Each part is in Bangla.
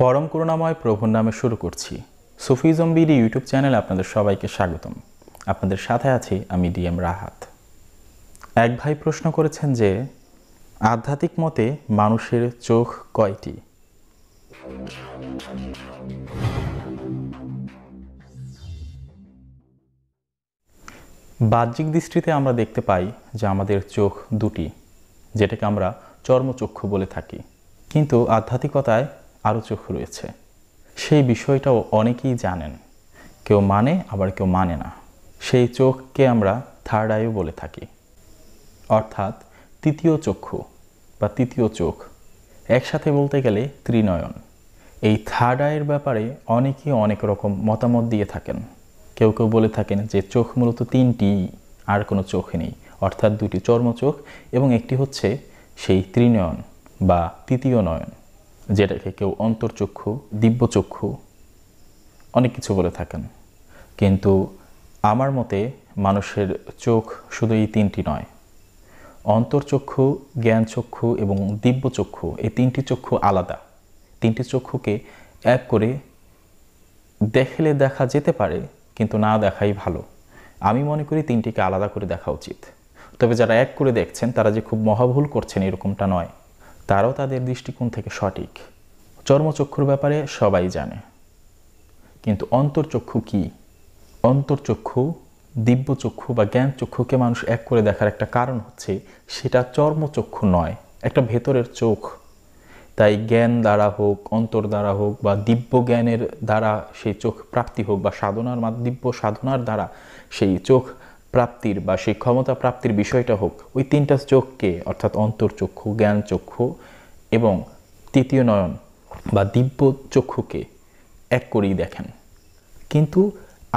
পরম করুণাময় প্রভুর নামে শুরু করছি সুফিজম বিডি ইউটিউব চ্যানেলে আপনাদের সবাইকে স্বাগতম আপনাদের সাথে আছি আমি ডিএম রাহাত এক ভাই প্রশ্ন করেছেন যে আধ্যাত্মিক মতে মানুষের চোখ কয়টি বাহ্যিক দৃষ্টিতে আমরা দেখতে পাই যে আমাদের চোখ দুটি যেটাকে আমরা চর্মচক্ষু বলে থাকি কিন্তু আধ্যাত্মিকতায় আরও চোখ রয়েছে সেই বিষয়টাও অনেকেই জানেন কেউ মানে আবার কেউ মানে না সেই চোখকে আমরা থার্ড আইও বলে থাকি অর্থাৎ তৃতীয় চক্ষু বা তৃতীয় চোখ একসাথে বলতে গেলে ত্রিনয়ন এই থার্ড আয়ের ব্যাপারে অনেকেই অনেক রকম মতামত দিয়ে থাকেন কেউ কেউ বলে থাকেন যে চোখ মূলত তিনটি আর কোনো চোখ নেই অর্থাৎ দুটি চর্মচোখ এবং একটি হচ্ছে সেই ত্রিনয়ন বা তৃতীয় নয়ন যেটাকে কেউ অন্তর্চক্ষু দিব্যচক্ষু অনেক কিছু বলে থাকেন কিন্তু আমার মতে মানুষের চোখ শুধু এই তিনটি নয় অন্তর্চক্ষু জ্ঞানচক্ষু এবং দিব্যচক্ষু এই তিনটি চক্ষু আলাদা তিনটি চক্ষুকে এক করে দেখলে দেখা যেতে পারে কিন্তু না দেখাই ভালো আমি মনে করি তিনটিকে আলাদা করে দেখা উচিত তবে যারা এক করে দেখছেন তারা যে খুব মহাভুল করছেন এরকমটা নয় তারাও তাদের দৃষ্টিকোণ থেকে সঠিক চর্মচক্ষুর ব্যাপারে সবাই জানে কিন্তু অন্তর্চক্ষু কি অন্তর্চক্ষু দিব্যচক্ষু বা জ্ঞান চক্ষুকে মানুষ এক করে দেখার একটা কারণ হচ্ছে সেটা চর্মচক্ষু নয় একটা ভেতরের চোখ তাই জ্ঞান দ্বারা হোক অন্তর দ্বারা হোক বা দিব্য জ্ঞানের দ্বারা সেই চোখ প্রাপ্তি হোক বা সাধনার দিব্য সাধনার দ্বারা সেই চোখ প্রাপ্তির বা সেই ক্ষমতা প্রাপ্তির বিষয়টা হোক ওই তিনটা চোখকে অর্থাৎ অন্তর্চক্ষু জ্ঞান চক্ষু এবং তৃতীয় নয়ন বা দিব্য চক্ষুকে এক করেই দেখেন কিন্তু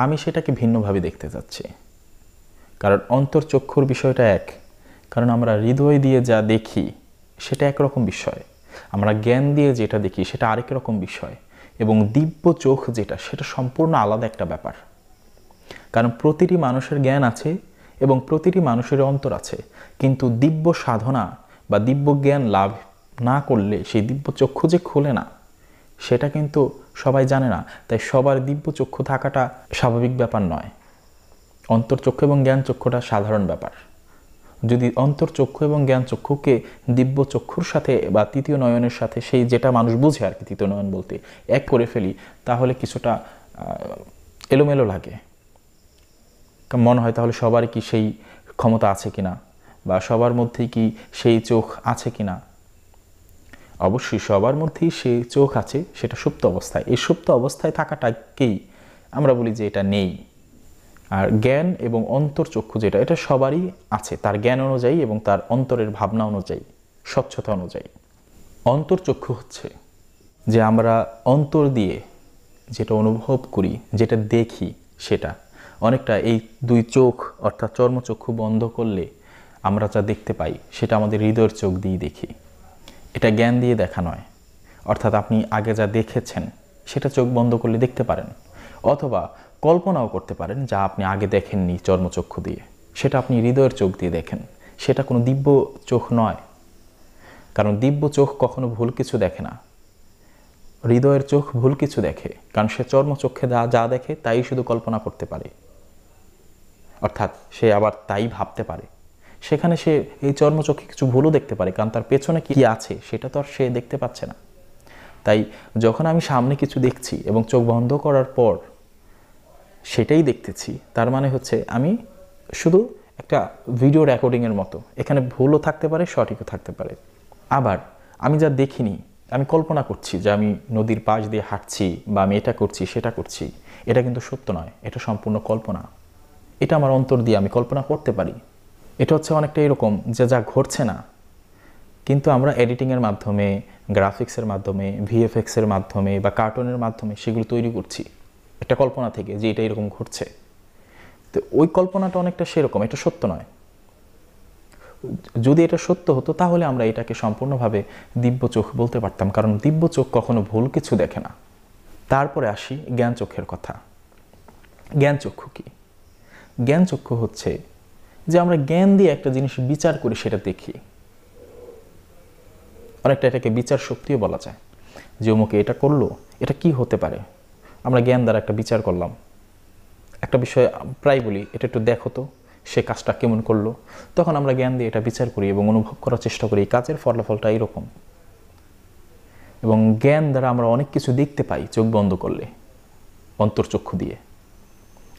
আমি সেটাকে ভিন্নভাবে দেখতে যাচ্ছি কারণ অন্তর্চক্ষুর বিষয়টা এক কারণ আমরা হৃদয় দিয়ে যা দেখি সেটা একরকম বিষয় আমরা জ্ঞান দিয়ে যেটা দেখি সেটা আরেক রকম বিষয় এবং দিব্য চোখ যেটা সেটা সম্পূর্ণ আলাদা একটা ব্যাপার কারণ প্রতিটি মানুষের জ্ঞান আছে এবং প্রতিটি মানুষের অন্তর আছে কিন্তু দিব্য সাধনা বা দিব্য জ্ঞান লাভ না করলে সেই দিব্য চক্ষু যে খোলে না সেটা কিন্তু সবাই জানে না তাই সবার দিব্য চক্ষু থাকাটা স্বাভাবিক ব্যাপার নয় অন্তর্চক্ষু এবং জ্ঞান চক্ষুটা সাধারণ ব্যাপার যদি অন্তর্চক্ষু এবং জ্ঞান চক্ষুকে দিব্য চক্ষুর সাথে বা তৃতীয় নয়নের সাথে সেই যেটা মানুষ বুঝে আর কি তৃতীয় নয়ন বলতে এক করে ফেলি তাহলে কিছুটা এলোমেলো লাগে মনে হয় তাহলে সবার কি সেই ক্ষমতা আছে কি না বা সবার মধ্যেই কি সেই চোখ আছে কি না অবশ্যই সবার মধ্যেই সেই চোখ আছে সেটা সুপ্ত অবস্থায় এই সুপ্ত অবস্থায় থাকাটাকেই আমরা বলি যে এটা নেই আর জ্ঞান এবং অন্তর চক্ষু যেটা এটা সবারই আছে তার জ্ঞান অনুযায়ী এবং তার অন্তরের ভাবনা অনুযায়ী স্বচ্ছতা অনুযায়ী অন্তর চক্ষু হচ্ছে যে আমরা অন্তর দিয়ে যেটা অনুভব করি যেটা দেখি সেটা অনেকটা এই দুই চোখ অর্থাৎ চর্মচক্ষু বন্ধ করলে আমরা যা দেখতে পাই সেটা আমাদের হৃদয়ের চোখ দিয়ে দেখি এটা জ্ঞান দিয়ে দেখা নয় অর্থাৎ আপনি আগে যা দেখেছেন সেটা চোখ বন্ধ করলে দেখতে পারেন অথবা কল্পনাও করতে পারেন যা আপনি আগে দেখেননি চর্মচক্ষু দিয়ে সেটা আপনি হৃদয়ের চোখ দিয়ে দেখেন সেটা কোনো দিব্য চোখ নয় কারণ দিব্য চোখ কখনো ভুল কিছু দেখে না হৃদয়ের চোখ ভুল কিছু দেখে কারণ সে চর্মচক্ষে যা যা দেখে তাই শুধু কল্পনা করতে পারে অর্থাৎ সে আবার তাই ভাবতে পারে সেখানে সে এই চর্মচক্ষে কিছু ভুলও দেখতে পারে কারণ তার পেছনে কি আছে সেটা তো আর সে দেখতে পাচ্ছে না তাই যখন আমি সামনে কিছু দেখছি এবং চোখ বন্ধ করার পর সেটাই দেখতেছি তার মানে হচ্ছে আমি শুধু একটা ভিডিও রেকর্ডিংয়ের মতো এখানে ভুলও থাকতে পারে সঠিকও থাকতে পারে আবার আমি যা দেখিনি আমি কল্পনা করছি যে আমি নদীর পাশ দিয়ে হাঁটছি বা আমি এটা করছি সেটা করছি এটা কিন্তু সত্য নয় এটা সম্পূর্ণ কল্পনা এটা আমার অন্তর দিয়ে আমি কল্পনা করতে পারি এটা হচ্ছে অনেকটা এরকম যে যা ঘটছে না কিন্তু আমরা এডিটিংয়ের মাধ্যমে গ্রাফিক্সের মাধ্যমে ভিএফএক্সের মাধ্যমে বা কার্টুনের মাধ্যমে সেগুলো তৈরি করছি একটা কল্পনা থেকে যে এটা এরকম ঘটছে তো ওই কল্পনাটা অনেকটা সেরকম এটা সত্য নয় যদি এটা সত্য হতো তাহলে আমরা এটাকে সম্পূর্ণভাবে দিব্য চোখ বলতে পারতাম কারণ দিব্য চোখ কখনো ভুল কিছু দেখে না তারপরে আসি জ্ঞান চোখের কথা জ্ঞান চক্ষু কী জ্ঞানচক্ষু হচ্ছে যে আমরা জ্ঞান দিয়ে একটা জিনিস বিচার করি সেটা দেখি অনেকটা এটাকে বিচার শক্তিও বলা যায় যে অমুকে এটা করলো এটা কি হতে পারে আমরা জ্ঞান দ্বারা একটা বিচার করলাম একটা বিষয় প্রায় বলি এটা একটু দেখো তো সে কাজটা কেমন করলো তখন আমরা জ্ঞান দিয়ে এটা বিচার করি এবং অনুভব করার চেষ্টা করি এই কাজের ফলাফলটা এরকম এবং জ্ঞান দ্বারা আমরা অনেক কিছু দেখতে পাই চোখ বন্ধ করলে অন্তর্চক্ষু দিয়ে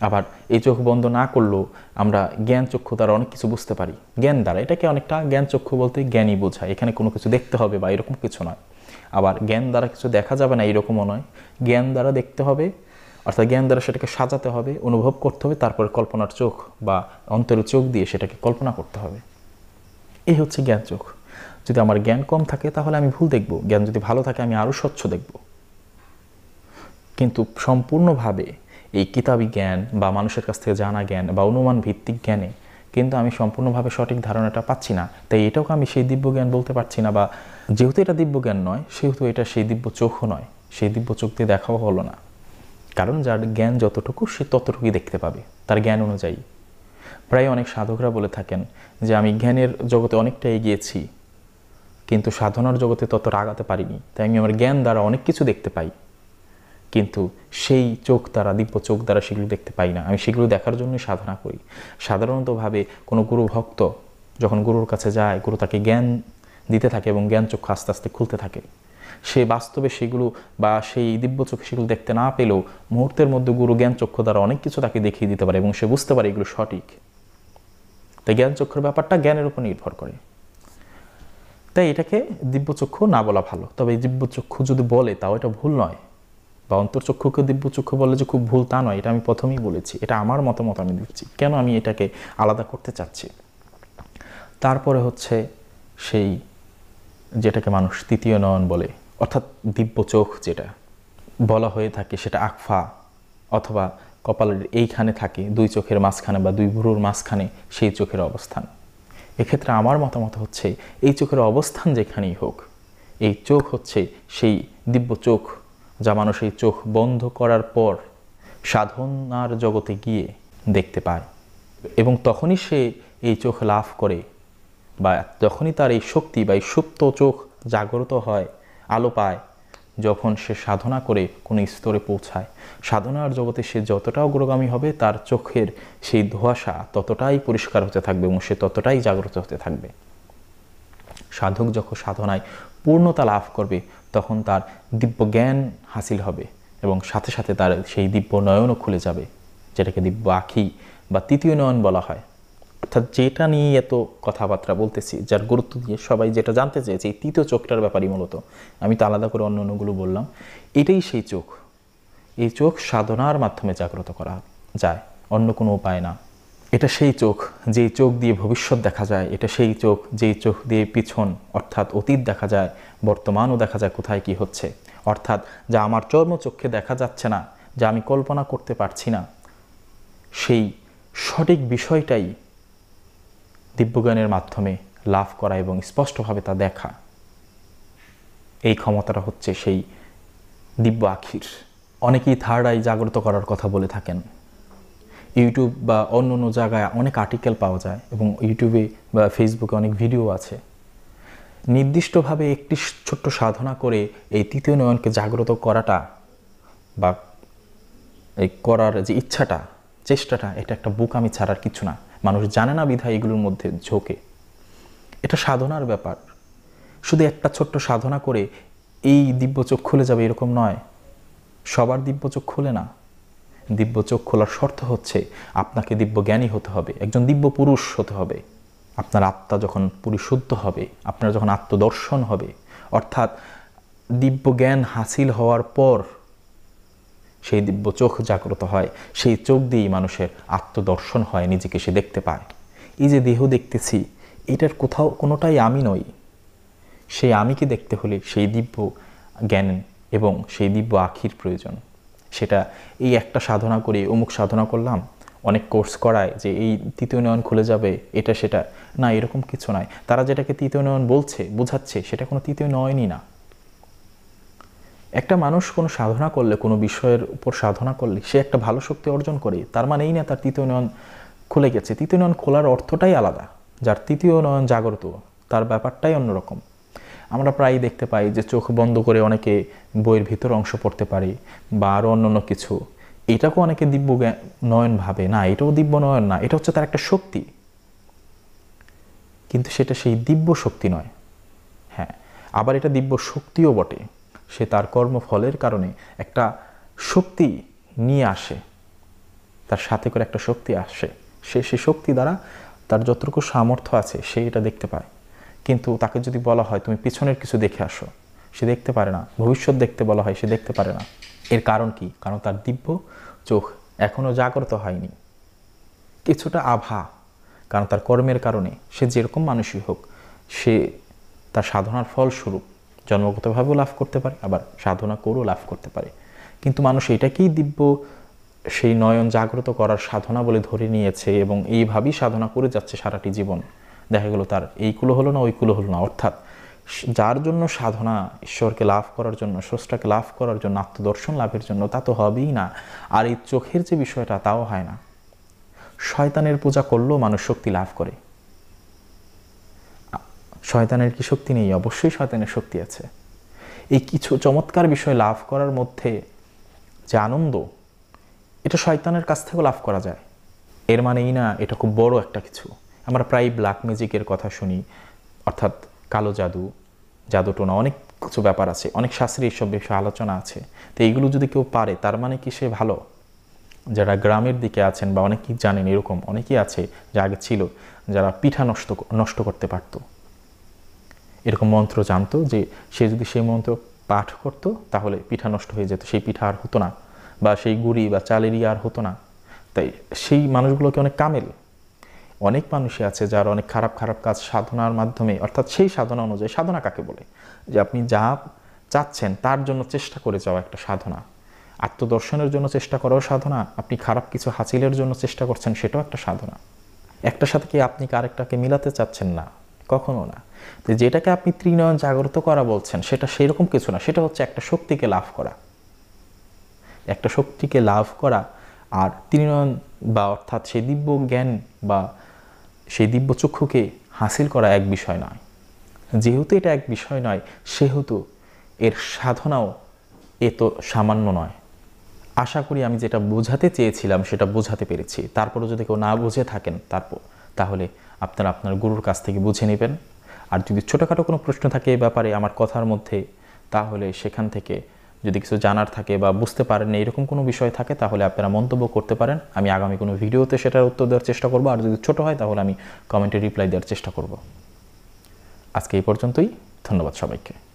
আবার এই চোখ বন্ধ না করলেও আমরা জ্ঞান চক্ষু দ্বারা অনেক কিছু বুঝতে পারি জ্ঞান দ্বারা এটাকে অনেকটা জ্ঞান চক্ষু বলতে জ্ঞানই বোঝায় এখানে কোনো কিছু দেখতে হবে বা এরকম কিছু নয় আবার জ্ঞান দ্বারা কিছু দেখা যাবে না এরকমও নয় জ্ঞান দ্বারা দেখতে হবে অর্থাৎ জ্ঞান দ্বারা সেটাকে সাজাতে হবে অনুভব করতে হবে তারপরে কল্পনার চোখ বা অন্তরের চোখ দিয়ে সেটাকে কল্পনা করতে হবে এই হচ্ছে জ্ঞান চোখ যদি আমার জ্ঞান কম থাকে তাহলে আমি ভুল দেখব জ্ঞান যদি ভালো থাকে আমি আরও স্বচ্ছ দেখব কিন্তু সম্পূর্ণভাবে এই কিতাবী জ্ঞান বা মানুষের কাছ থেকে জানা জ্ঞান বা অনুমান ভিত্তিক জ্ঞানে কিন্তু আমি সম্পূর্ণভাবে সঠিক ধারণাটা পাচ্ছি না তাই এটাও আমি সেই দিব্য জ্ঞান বলতে পারছি না বা যেহেতু এটা দিব্য জ্ঞান নয় সেহেতু এটা সেই দিব্য চোখও নয় সেই দিব্য চোখ দিয়ে দেখাও হলো না কারণ যার জ্ঞান যতটুকু সে ততটুকুই দেখতে পাবে তার জ্ঞান অনুযায়ী প্রায় অনেক সাধকরা বলে থাকেন যে আমি জ্ঞানের জগতে অনেকটা এগিয়েছি কিন্তু সাধনার জগতে ততটা আগাতে পারিনি তাই আমি আমার জ্ঞান দ্বারা অনেক কিছু দেখতে পাই কিন্তু সেই চোখ দ্বারা দিব্য চোখ দ্বারা সেগুলো দেখতে পাই না আমি সেগুলো দেখার জন্যই সাধনা করি সাধারণতভাবে কোনো গুরু ভক্ত যখন গুরুর কাছে যায় গুরু তাকে জ্ঞান দিতে থাকে এবং জ্ঞান চক্ষু আস্তে আস্তে খুলতে থাকে সে বাস্তবে সেগুলো বা সেই দিব্য চোখে সেগুলো দেখতে না পেলেও মুহূর্তের মধ্যে গুরু জ্ঞান চক্ষু দ্বারা অনেক কিছু তাকে দেখিয়ে দিতে পারে এবং সে বুঝতে পারে এগুলো সঠিক তাই জ্ঞান চক্ষুর ব্যাপারটা জ্ঞানের উপর নির্ভর করে তাই এটাকে দিব্যচক্ষু না বলা ভালো তবে এই দিব্যচক্ষু যদি বলে তাও এটা ভুল নয় বা অন্তর্চক্ষুকে দিব্য চক্ষু বলে যে খুব ভুল তা নয় এটা আমি প্রথমেই বলেছি এটা আমার মতামত আমি দিচ্ছি কেন আমি এটাকে আলাদা করতে চাচ্ছি তারপরে হচ্ছে সেই যেটাকে মানুষ তৃতীয় নয়ন বলে অর্থাৎ দিব্য চোখ যেটা বলা হয়ে থাকে সেটা আকফা অথবা কপালের এইখানে থাকে দুই চোখের মাঝখানে বা দুই ভুরুর মাঝখানে সেই চোখের অবস্থান এক্ষেত্রে আমার মতামত হচ্ছে এই চোখের অবস্থান যেখানেই হোক এই চোখ হচ্ছে সেই দিব্য চোখ যা মানুষ এই চোখ বন্ধ করার পর সাধনার জগতে গিয়ে দেখতে পায় এবং তখনই সে এই চোখ লাভ করে বা যখনই তার এই শক্তি বা এই সুপ্ত চোখ জাগ্রত হয় আলো পায় যখন সে সাধনা করে কোনো স্তরে পৌঁছায় সাধনার জগতে সে যতটা অগ্রগামী হবে তার চোখের সেই ধোয়াশা ততটাই পরিষ্কার হতে থাকবে এবং সে ততটাই জাগ্রত হতে থাকবে সাধক যখন সাধনায় পূর্ণতা লাভ করবে তখন তার দিব্য জ্ঞান হাসিল হবে এবং সাথে সাথে তার সেই দিব্য নয়নও খুলে যাবে যেটাকে দিব্য আখি বা তৃতীয় নয়ন বলা হয় অর্থাৎ যেটা নিয়ে এত কথাবার্তা বলতেছি যার গুরুত্ব দিয়ে সবাই যেটা জানতে চেয়েছে এই তৃতীয় চোখটার ব্যাপারই মূলত আমি তো আলাদা করে অন্য অন্যগুলো বললাম এটাই সেই চোখ এই চোখ সাধনার মাধ্যমে জাগ্রত করা যায় অন্য কোনো উপায় না এটা সেই চোখ যেই চোখ দিয়ে ভবিষ্যৎ দেখা যায় এটা সেই চোখ যেই চোখ দিয়ে পিছন অর্থাৎ অতীত দেখা যায় বর্তমানও দেখা যায় কোথায় কি হচ্ছে অর্থাৎ যা আমার চর্মচক্ষে দেখা যাচ্ছে না যা আমি কল্পনা করতে পারছি না সেই সঠিক বিষয়টাই দিব্যজ্ঞানের মাধ্যমে লাভ করা এবং স্পষ্টভাবে তা দেখা এই ক্ষমতাটা হচ্ছে সেই দিব্য আখির অনেকেই থার্ড আই জাগ্রত করার কথা বলে থাকেন ইউটিউব বা অন্য অন্য জায়গায় অনেক আর্টিকেল পাওয়া যায় এবং ইউটিউবে বা ফেসবুকে অনেক ভিডিও আছে নির্দিষ্টভাবে একটি ছোট্ট সাধনা করে এই তৃতীয় নয়নকে জাগ্রত করাটা বা এই করার যে ইচ্ছাটা চেষ্টাটা এটা একটা বুক আমি ছাড়ার কিছু না মানুষ জানে না বিধায় এগুলোর মধ্যে ঝোঁকে এটা সাধনার ব্যাপার শুধু একটা ছোট্ট সাধনা করে এই দিব্য চোখ খুলে যাবে এরকম নয় সবার দিব্য চোখ খুলে না দিব্য চোখ খোলার শর্ত হচ্ছে আপনাকে দিব্য জ্ঞানী হতে হবে একজন দিব্য পুরুষ হতে হবে আপনার আত্মা যখন পরিশুদ্ধ হবে আপনার যখন আত্মদর্শন হবে অর্থাৎ দিব্য জ্ঞান হাসিল হওয়ার পর সেই দিব্য চোখ জাগ্রত হয় সেই চোখ দিয়েই মানুষের আত্মদর্শন হয় নিজেকে সে দেখতে পায় এই যে দেহ দেখতেছি এটার কোথাও কোনোটাই আমি নই সেই আমিকে দেখতে হলে সেই দিব্য জ্ঞান এবং সেই দিব্য আখির প্রয়োজন সেটা এই একটা সাধনা করি অমুক সাধনা করলাম অনেক কোর্স করায় যে এই তৃতীয় নয়ন খুলে যাবে এটা সেটা না এরকম কিছু নয় তারা যেটাকে তৃতীয় নয়ন বলছে বোঝাচ্ছে সেটা কোনো তৃতীয় নয়নই না একটা মানুষ কোনো সাধনা করলে কোনো বিষয়ের উপর সাধনা করলে সে একটা ভালো শক্তি অর্জন করে তার মানে এই না তার তৃতীয় নয়ন খুলে গেছে তৃতীয় নয়ন খোলার অর্থটাই আলাদা যার তৃতীয় নয়ন জাগ্রত তার ব্যাপারটাই অন্যরকম আমরা প্রায়ই দেখতে পাই যে চোখ বন্ধ করে অনেকে বইয়ের ভিতর অংশ পড়তে পারি বা আরও অন্য কিছু এটাকেও অনেকে দিব্য নয়ন ভাবে না এটাও দিব্য নয়ন না এটা হচ্ছে তার একটা শক্তি কিন্তু সেটা সেই দিব্য শক্তি নয় হ্যাঁ আবার এটা দিব্য শক্তিও বটে সে তার কর্মফলের কারণে একটা শক্তি নিয়ে আসে তার সাথে করে একটা শক্তি আসে সে সে শক্তি দ্বারা তার যতটুকু সামর্থ্য আছে সে এটা দেখতে পায় কিন্তু তাকে যদি বলা হয় তুমি পিছনের কিছু দেখে আসো সে দেখতে পারে না ভবিষ্যৎ দেখতে বলা হয় সে দেখতে পারে না এর কারণ কি কারণ তার দিব্য চোখ এখনও জাগ্রত হয়নি কিছুটা আভা কারণ তার কর্মের কারণে সে যেরকম মানুষই হোক সে তার সাধনার ফলস্বরূপ জন্মগতভাবেও লাভ করতে পারে আবার সাধনা করেও লাভ করতে পারে কিন্তু মানুষ এটাকেই দিব্য সেই নয়ন জাগ্রত করার সাধনা বলে ধরে নিয়েছে এবং এইভাবেই সাধনা করে যাচ্ছে সারাটি জীবন দেখা গেল তার এই কুলো হলো না ওই কুলো হলো না অর্থাৎ যার জন্য সাধনা ঈশ্বরকে লাভ করার জন্য স্রষ্টাকে লাভ করার জন্য আত্মদর্শন লাভের জন্য তা তো হবেই না আর এই চোখের যে বিষয়টা তাও হয় না শয়তানের পূজা করলেও মানুষ শক্তি লাভ করে শয়তানের কি শক্তি নেই অবশ্যই শয়তানের শক্তি আছে এই কিছু চমৎকার বিষয় লাভ করার মধ্যে যে আনন্দ এটা শয়তানের কাছ থেকেও লাভ করা যায় এর মানে এই না এটা খুব বড় একটা কিছু আমরা প্রায় ব্ল্যাক মিউজিকের কথা শুনি অর্থাৎ কালো জাদু জাদু টোনা অনেক কিছু ব্যাপার আছে অনেক শাস্ত্রে এইসব বিষয়ে আলোচনা আছে তো এইগুলো যদি কেউ পারে তার মানে কি সে ভালো যারা গ্রামের দিকে আছেন বা অনেকেই জানেন এরকম অনেকেই আছে যা আগে ছিল যারা পিঠা নষ্ট নষ্ট করতে পারত এরকম মন্ত্র জানতো যে সে যদি সেই মন্ত্র পাঠ করত তাহলে পিঠা নষ্ট হয়ে যেত সেই পিঠা আর হতো না বা সেই গুড়ি বা চালেরি আর হতো না তাই সেই মানুষগুলোকে অনেক কামেল অনেক মানুষই আছে যার অনেক খারাপ খারাপ কাজ সাধনার মাধ্যমে অর্থাৎ সেই সাধনা অনুযায়ী সাধনা কাকে বলে যে আপনি যা চাচ্ছেন তার জন্য চেষ্টা করে যাওয়া একটা সাধনা আত্মদর্শনের জন্য চেষ্টা করাও সাধনা আপনি খারাপ কিছু হাসিলের জন্য চেষ্টা করছেন সেটাও একটা সাধনা একটা সাথে কি আপনি কারেকটাকে মিলাতে চাচ্ছেন না কখনো না তো যেটাকে আপনি ত্রিনয়ন জাগ্রত করা বলছেন সেটা সেরকম কিছু না সেটা হচ্ছে একটা শক্তিকে লাভ করা একটা শক্তিকে লাভ করা আর ত্রিনয়ন বা অর্থাৎ সেই দিব্য জ্ঞান বা সেই দিব্যচক্ষুকে হাসিল করা এক বিষয় নয় যেহেতু এটা এক বিষয় নয় সেহেতু এর সাধনাও এ তো সামান্য নয় আশা করি আমি যেটা বোঝাতে চেয়েছিলাম সেটা বোঝাতে পেরেছি তারপরও যদি কেউ না বুঝে থাকেন তারপর তাহলে আপনারা আপনার গুরুর কাছ থেকে বুঝে নেবেন আর যদি ছোটোখাটো কোনো প্রশ্ন থাকে এ ব্যাপারে আমার কথার মধ্যে তাহলে সেখান থেকে যদি কিছু জানার থাকে বা বুঝতে পারেন এরকম কোনো বিষয় থাকে তাহলে আপনারা মন্তব্য করতে পারেন আমি আগামী কোনো ভিডিওতে সেটার উত্তর দেওয়ার চেষ্টা করব আর যদি ছোট হয় তাহলে আমি কমেন্টে রিপ্লাই দেওয়ার চেষ্টা করব আজকে এই পর্যন্তই ধন্যবাদ সবাইকে